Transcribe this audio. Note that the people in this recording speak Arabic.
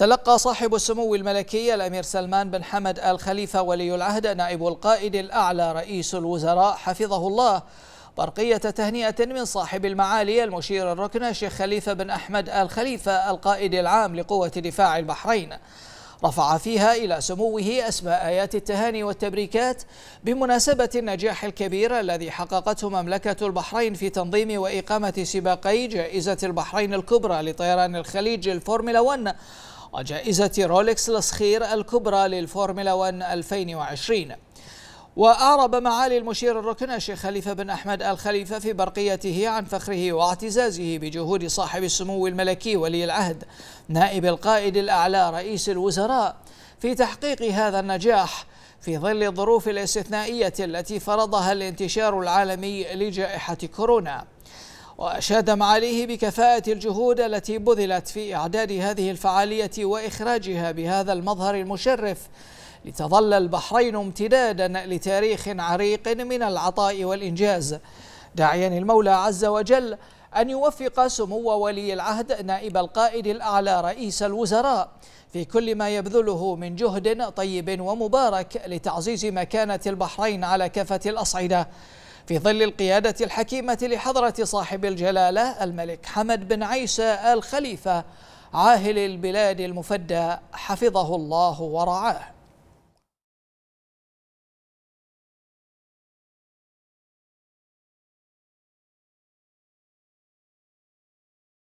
تلقى صاحب السمو الملكي الأمير سلمان بن حمد آل خليفة ولي العهد نائب القائد الأعلى رئيس الوزراء حفظه الله برقية تهنئة من صاحب المعالي المشير الركن الشيخ خليفة بن أحمد آل خليفة القائد العام لقوة دفاع البحرين رفع فيها إلى سموه أسماء آيات التهاني والتبريكات بمناسبة النجاح الكبير الذي حققته مملكة البحرين في تنظيم وإقامة سباقي جائزة البحرين الكبرى لطيران الخليج الفورمولا 1 وجائزة رولكس الصخير الكبرى للفورمولا 1 2020 وأعرب معالي المشير الركن الشيخ خليفة بن أحمد الخليفة في برقيته عن فخره واعتزازه بجهود صاحب السمو الملكي ولي العهد نائب القائد الأعلى رئيس الوزراء في تحقيق هذا النجاح في ظل الظروف الاستثنائية التي فرضها الانتشار العالمي لجائحة كورونا وأشاد معاليه بكفاءة الجهود التي بذلت في إعداد هذه الفعالية وإخراجها بهذا المظهر المشرف لتظل البحرين امتدادا لتاريخ عريق من العطاء والإنجاز داعيا المولى عز وجل أن يوفق سمو ولي العهد نائب القائد الأعلى رئيس الوزراء في كل ما يبذله من جهد طيب ومبارك لتعزيز مكانة البحرين على كافة الأصعدة في ظل القيادة الحكيمة لحضرة صاحب الجلالة الملك حمد بن عيسى الخليفة عاهل البلاد المفدى حفظه الله ورعاه